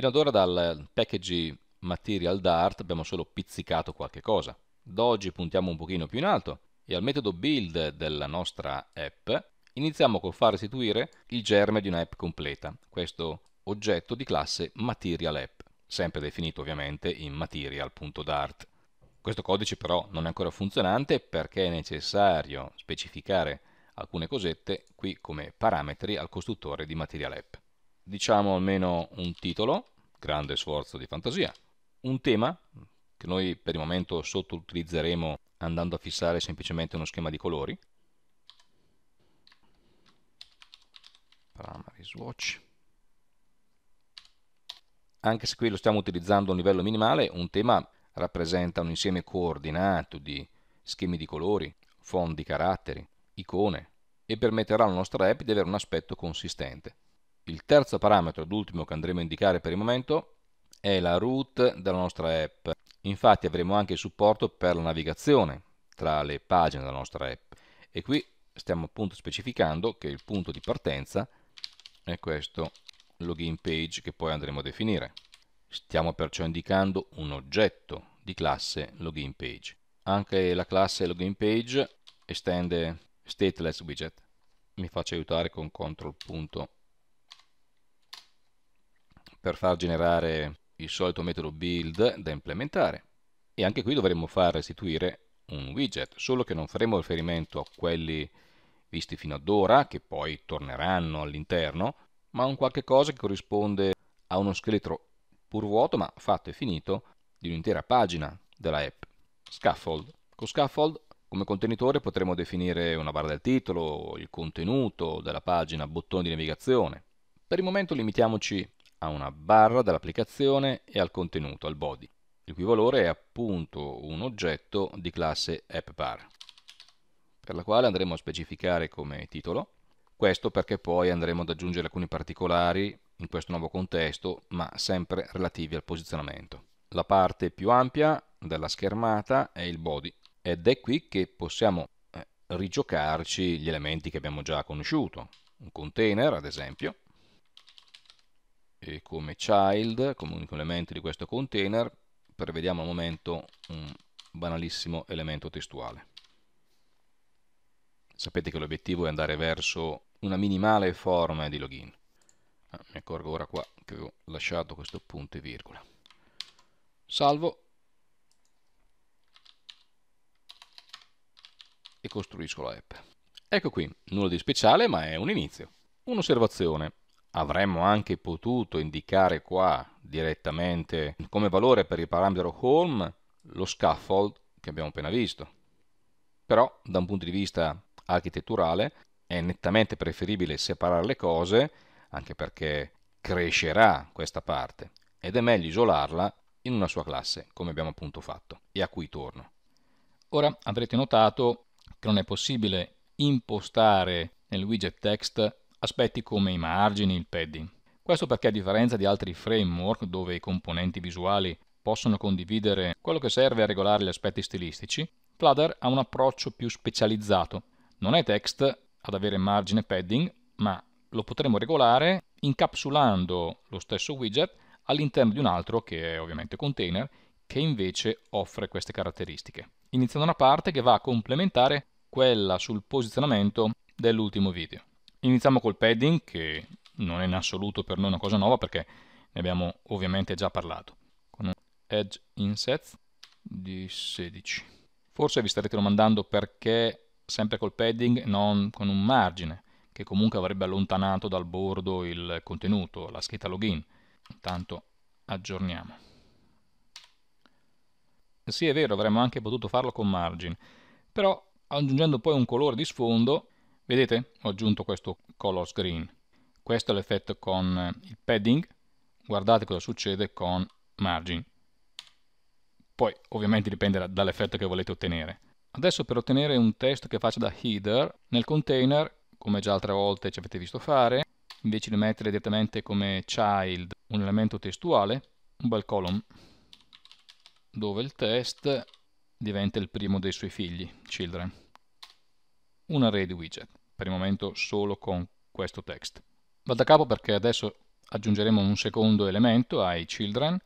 Fino ad ora dal package material dart abbiamo solo pizzicato qualche cosa. Da oggi puntiamo un pochino più in alto e al metodo build della nostra app iniziamo col far restituire il germe di un'app completa, questo oggetto di classe material app, sempre definito ovviamente in material.dart. Questo codice però non è ancora funzionante perché è necessario specificare alcune cosette qui come parametri al costruttore di material app diciamo almeno un titolo, grande sforzo di fantasia, un tema che noi per il momento sottoutilizzeremo andando a fissare semplicemente uno schema di colori, primary swatch, anche se qui lo stiamo utilizzando a un livello minimale, un tema rappresenta un insieme coordinato di schemi di colori, fondi di caratteri, icone e permetterà alla nostra app di avere un aspetto consistente. Il terzo parametro l'ultimo che andremo a indicare per il momento è la root della nostra app. Infatti avremo anche il supporto per la navigazione tra le pagine della nostra app e qui stiamo appunto specificando che il punto di partenza è questo login page che poi andremo a definire. Stiamo perciò indicando un oggetto di classe login page. Anche la classe login page estende stateless widget. Mi faccio aiutare con CTRL per far generare il solito metodo build da implementare. E anche qui dovremmo far restituire un widget, solo che non faremo riferimento a quelli visti fino ad ora, che poi torneranno all'interno, ma un qualche cosa che corrisponde a uno scheletro pur vuoto, ma fatto e finito, di un'intera pagina della app. Scaffold. Con Scaffold come contenitore potremo definire una barra del titolo, il contenuto della pagina, bottone di navigazione. Per il momento limitiamoci a una barra dell'applicazione e al contenuto, al body, il cui valore è appunto un oggetto di classe AppBar, per la quale andremo a specificare come titolo, questo perché poi andremo ad aggiungere alcuni particolari in questo nuovo contesto, ma sempre relativi al posizionamento. La parte più ampia della schermata è il body, ed è qui che possiamo eh, rigiocarci gli elementi che abbiamo già conosciuto, un container ad esempio, eh, come child, come unico elemento di questo container, prevediamo al momento un banalissimo elemento testuale. Sapete che l'obiettivo è andare verso una minimale forma di login. Ah, mi accorgo ora qua che avevo lasciato questo punto e virgola. Salvo e costruisco la app. Ecco qui, nulla di speciale ma è un inizio. Un'osservazione avremmo anche potuto indicare qua direttamente come valore per il parametro home lo scaffold che abbiamo appena visto. Però da un punto di vista architetturale è nettamente preferibile separare le cose anche perché crescerà questa parte ed è meglio isolarla in una sua classe come abbiamo appunto fatto e a cui torno. Ora avrete notato che non è possibile impostare nel widget text aspetti come i margini, il padding. Questo perché a differenza di altri framework dove i componenti visuali possono condividere quello che serve a regolare gli aspetti stilistici, Flutter ha un approccio più specializzato. Non è text ad avere margine padding, ma lo potremo regolare incapsulando lo stesso widget all'interno di un altro, che è ovviamente container, che invece offre queste caratteristiche. Iniziando una parte che va a complementare quella sul posizionamento dell'ultimo video. Iniziamo col padding, che non è in assoluto per noi una cosa nuova perché ne abbiamo ovviamente già parlato. Con un edge inset di 16. Forse vi starete domandando perché sempre col padding non con un margine, che comunque avrebbe allontanato dal bordo il contenuto, la scritta login. Intanto aggiorniamo. Sì, è vero, avremmo anche potuto farlo con margin, però aggiungendo poi un colore di sfondo Vedete? Ho aggiunto questo color screen. Questo è l'effetto con eh, il padding. Guardate cosa succede con margin. Poi ovviamente dipende dall'effetto che volete ottenere. Adesso per ottenere un testo che faccia da header, nel container, come già altre volte ci avete visto fare, invece di mettere direttamente come child un elemento testuale, un bel column, dove il test diventa il primo dei suoi figli, children, un array di widget per il momento solo con questo text. Vado da capo perché adesso aggiungeremo un secondo elemento ai children,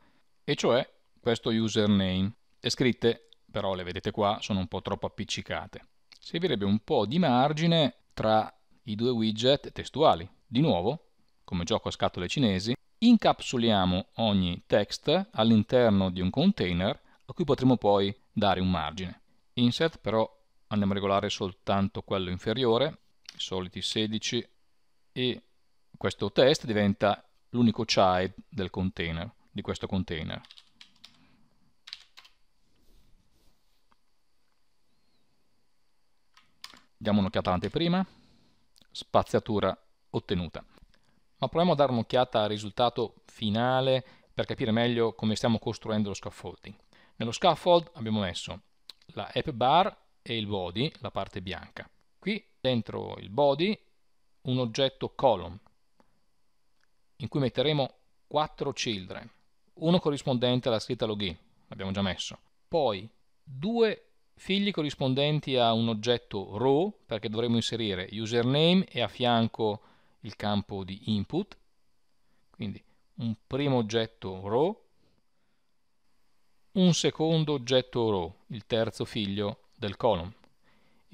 e cioè questo username. Le scritte, però le vedete qua, sono un po' troppo appiccicate. Servirebbe un po' di margine tra i due widget testuali. Di nuovo, come gioco a scatole cinesi, incapsuliamo ogni text all'interno di un container a cui potremo poi dare un margine. Insert però andiamo a regolare soltanto quello inferiore, i soliti 16 e questo test diventa l'unico child del container, di questo container. Diamo un'occhiata all'anteprima, spaziatura ottenuta. Ma proviamo a dare un'occhiata al risultato finale per capire meglio come stiamo costruendo lo scaffolding. Nello scaffold abbiamo messo la app bar e il body, la parte bianca qui dentro il body un oggetto column in cui metteremo 4 children, uno corrispondente alla scritta login, l'abbiamo già messo, poi due figli corrispondenti a un oggetto row, perché dovremo inserire username e a fianco il campo di input, quindi un primo oggetto row, un secondo oggetto row, il terzo figlio del column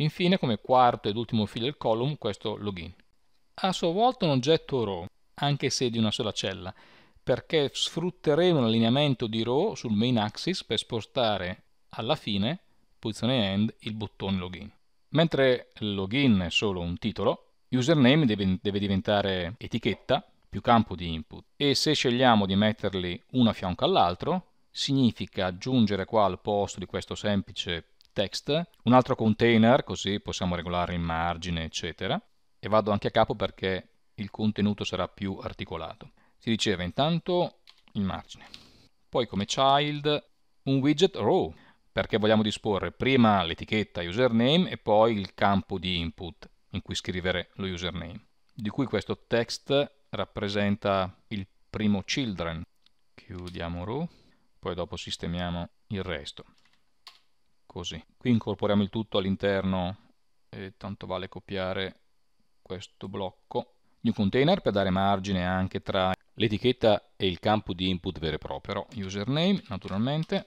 Infine, come quarto ed ultimo filler column, questo login. A sua volta un oggetto row, anche se di una sola cella, perché sfrutteremo l'allineamento di row sul main axis per spostare alla fine, posizione end, il bottone login. Mentre login è solo un titolo, username deve, deve diventare etichetta più campo di input e se scegliamo di metterli uno a fianco all'altro significa aggiungere qua al posto di questo semplice text, un altro container, così possiamo regolare il margine, eccetera, e vado anche a capo perché il contenuto sarà più articolato. Si riceve intanto il margine, poi come child un widget row, perché vogliamo disporre prima l'etichetta username e poi il campo di input in cui scrivere lo username, di cui questo text rappresenta il primo children. Chiudiamo row, poi dopo sistemiamo il resto così. Qui incorporiamo il tutto all'interno, eh, tanto vale copiare questo blocco new container per dare margine anche tra l'etichetta e il campo di input vero e proprio, però username naturalmente.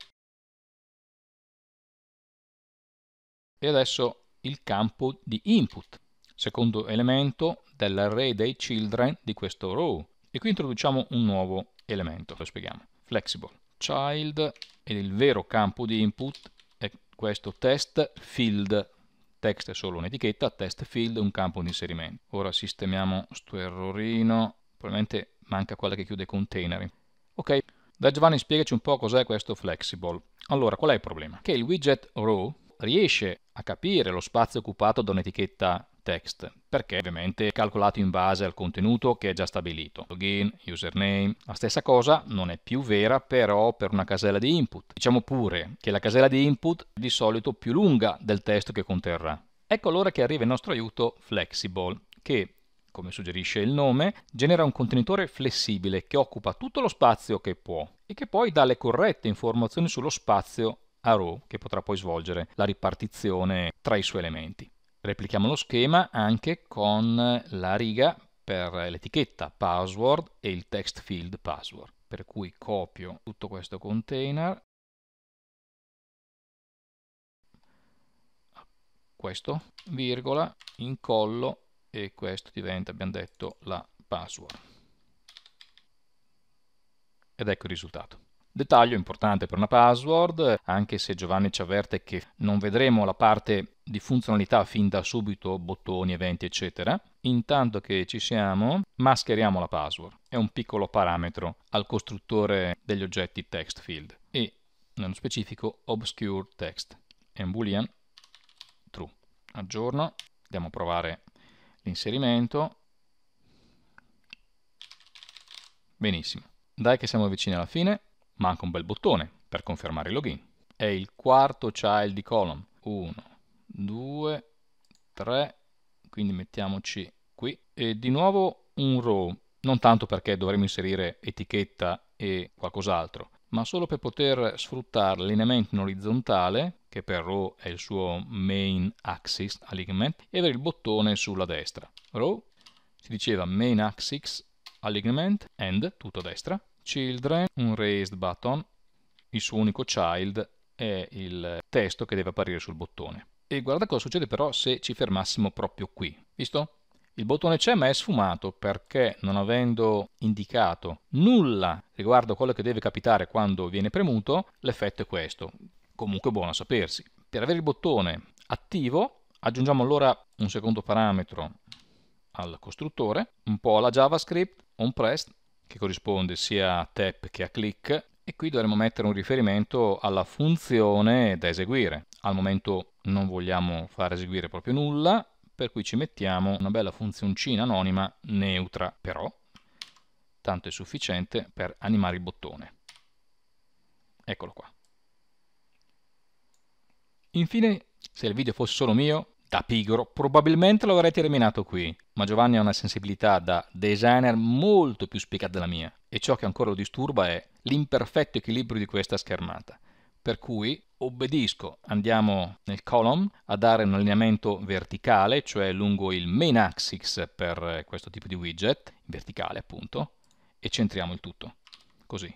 E adesso il campo di input, secondo elemento dell'array dei children di questo row. E qui introduciamo un nuovo elemento, lo spieghiamo, flexible, child, ed il vero campo di input questo test field text è solo un'etichetta, test field è un campo di inserimento. Ora sistemiamo questo errorino, probabilmente manca quella che chiude i container. Ok, da Giovanni spiegaci un po' cos'è questo flexible. Allora, qual è il problema? Che il widget row riesce a capire lo spazio occupato da un'etichetta text, perché ovviamente è calcolato in base al contenuto che è già stabilito. Login, username. La stessa cosa non è più vera però per una casella di input. Diciamo pure che la casella di input è di solito più lunga del testo che conterrà. Ecco allora che arriva il nostro aiuto Flexible, che come suggerisce il nome, genera un contenitore flessibile che occupa tutto lo spazio che può e che poi dà le corrette informazioni sullo spazio a row che potrà poi svolgere la ripartizione tra i suoi elementi. Replichiamo lo schema anche con la riga per l'etichetta password e il text field password, per cui copio tutto questo container, questo, virgola, incollo e questo diventa, abbiamo detto, la password. Ed ecco il risultato. Dettaglio importante per una password, anche se Giovanni ci avverte che non vedremo la parte di funzionalità fin da subito, bottoni, eventi, eccetera. Intanto che ci siamo, mascheriamo la password. È un piccolo parametro al costruttore degli oggetti text field e, nello specifico, obscure text. È un boolean true. Aggiorno, andiamo a provare l'inserimento. Benissimo. Dai che siamo vicini alla fine, manca un bel bottone per confermare il login. È il quarto child di column. 1, 2, 3, quindi mettiamoci qui. E di nuovo un row, non tanto perché dovremmo inserire etichetta e qualcos'altro, ma solo per poter sfruttare l'allineamento in orizzontale, che per row è il suo main axis alignment, e avere il bottone sulla destra. Row, si diceva main axis alignment, end, tutto a destra, children, un raised button, il suo unico child è il testo che deve apparire sul bottone. E guarda cosa succede però se ci fermassimo proprio qui, visto? Il bottone c'è ma è sfumato perché non avendo indicato nulla riguardo a quello che deve capitare quando viene premuto, l'effetto è questo. Comunque buono a sapersi. Per avere il bottone attivo aggiungiamo allora un secondo parametro al costruttore, un po' alla JavaScript, onPressed, che corrisponde sia a tap che a click, e qui dovremmo mettere un riferimento alla funzione da eseguire al momento non vogliamo far eseguire proprio nulla, per cui ci mettiamo una bella funzioncina anonima neutra però, tanto è sufficiente per animare il bottone. Eccolo qua. Infine, se il video fosse solo mio, da pigro, probabilmente lo avrei terminato qui, ma Giovanni ha una sensibilità da designer molto più spiccata della mia e ciò che ancora lo disturba è l'imperfetto equilibrio di questa schermata per cui obbedisco. Andiamo nel column a dare un allineamento verticale, cioè lungo il main axis per eh, questo tipo di widget, verticale appunto, e centriamo il tutto, così.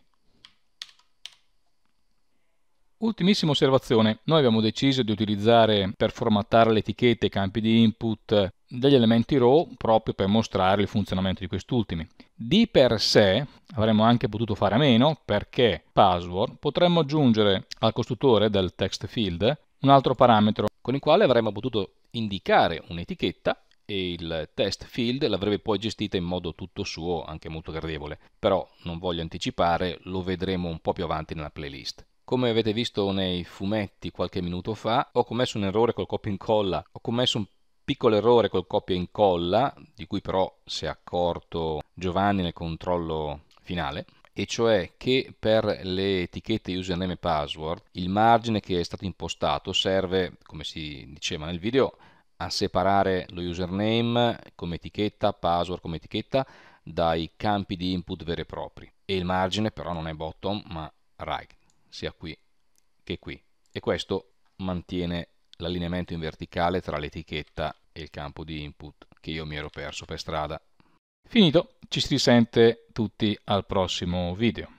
Ultimissima osservazione, noi abbiamo deciso di utilizzare per formattare le etichette, i campi di input, degli elementi row proprio per mostrare il funzionamento di quest'ultimi. Di per sé avremmo anche potuto fare a meno perché password potremmo aggiungere al costruttore del text field un altro parametro con il quale avremmo potuto indicare un'etichetta e il test field l'avrebbe poi gestita in modo tutto suo, anche molto gradevole. Però non voglio anticipare, lo vedremo un po' più avanti nella playlist. Come avete visto nei fumetti qualche minuto fa, ho commesso un errore col copia e incolla, ho commesso un piccolo errore col copia e incolla, di cui però si è accorto Giovanni nel controllo finale, e cioè che per le etichette username e password il margine che è stato impostato serve, come si diceva nel video, a separare lo username come etichetta, password come etichetta, dai campi di input veri e propri. E il margine però non è bottom ma right, sia qui che qui. E questo mantiene l'allineamento in verticale tra l'etichetta e il campo di input che io mi ero perso per strada. Finito, ci si risente tutti al prossimo video.